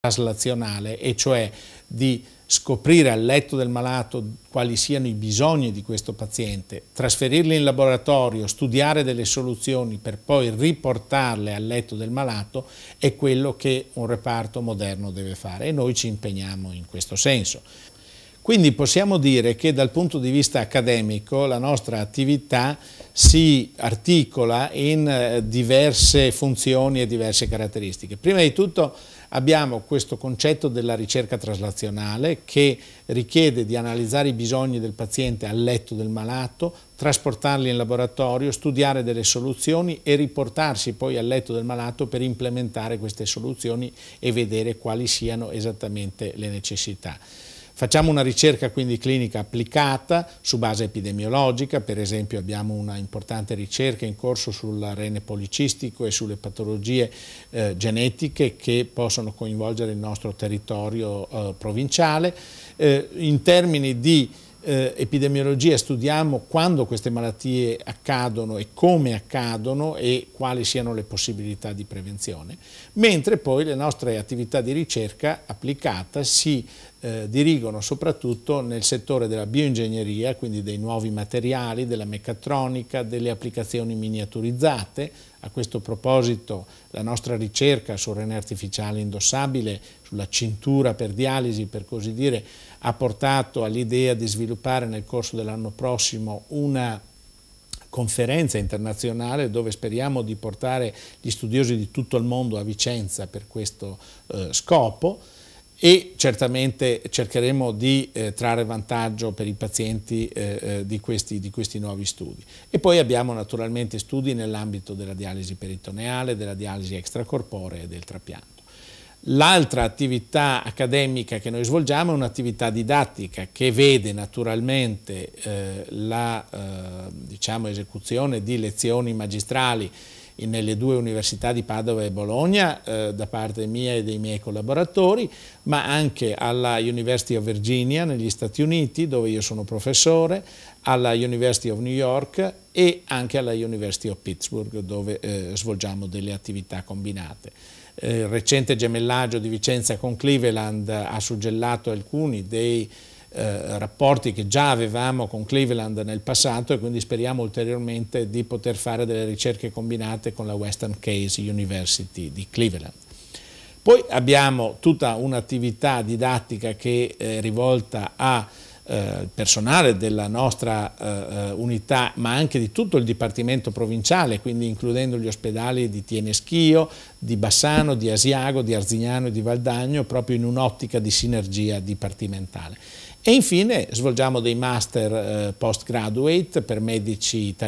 traslazionale, e cioè di scoprire al letto del malato quali siano i bisogni di questo paziente, trasferirli in laboratorio, studiare delle soluzioni per poi riportarle al letto del malato è quello che un reparto moderno deve fare e noi ci impegniamo in questo senso. Quindi possiamo dire che dal punto di vista accademico la nostra attività si articola in eh, diverse funzioni e diverse caratteristiche. Prima di tutto Abbiamo questo concetto della ricerca traslazionale che richiede di analizzare i bisogni del paziente al letto del malato, trasportarli in laboratorio, studiare delle soluzioni e riportarsi poi al letto del malato per implementare queste soluzioni e vedere quali siano esattamente le necessità. Facciamo una ricerca quindi clinica applicata su base epidemiologica, per esempio abbiamo una importante ricerca in corso sul rene policistico e sulle patologie eh, genetiche che possono coinvolgere il nostro territorio eh, provinciale. Eh, in termini di eh, epidemiologia studiamo quando queste malattie accadono e come accadono e quali siano le possibilità di prevenzione, mentre poi le nostre attività di ricerca applicata si eh, dirigono soprattutto nel settore della bioingegneria, quindi dei nuovi materiali, della meccatronica, delle applicazioni miniaturizzate, a questo proposito la nostra ricerca sul rene artificiale indossabile, sulla cintura per dialisi per così dire, ha portato all'idea di sviluppare nel corso dell'anno prossimo una conferenza internazionale dove speriamo di portare gli studiosi di tutto il mondo a Vicenza per questo eh, scopo e certamente cercheremo di eh, trarre vantaggio per i pazienti eh, eh, di, questi, di, questi, nuovi studi. E poi abbiamo naturalmente studi nell'ambito della dialisi peritoneale, della dialisi extracorporea e del trapianto. L'altra attività accademica che noi svolgiamo è un'attività didattica che vede naturalmente eh, la eh, diciamo, esecuzione di lezioni magistrali nelle due università di Padova e Bologna eh, da parte mia e dei miei collaboratori, ma anche alla University of Virginia negli Stati Uniti, dove io sono professore, alla University of New York e anche alla University of Pittsburgh, dove eh, svolgiamo delle attività combinate. Eh, il recente gemellaggio di Vicenza con Cleveland ha suggellato alcuni dei eh, rapporti che già avevamo con Cleveland nel passato e quindi speriamo ulteriormente di poter fare delle ricerche combinate con la Western Case University di Cleveland. Poi abbiamo tutta un'attività didattica che è eh, rivolta a eh, personale della nostra eh, eh, unità, ma anche di tutto il dipartimento provinciale, quindi includendo gli ospedali di Tieneschio, di Bassano, di Asiago, di Arzignano e di Valdagno, proprio in un'ottica di sinergia dipartimentale. E infine svolgiamo dei master eh, postgraduate per medici italiani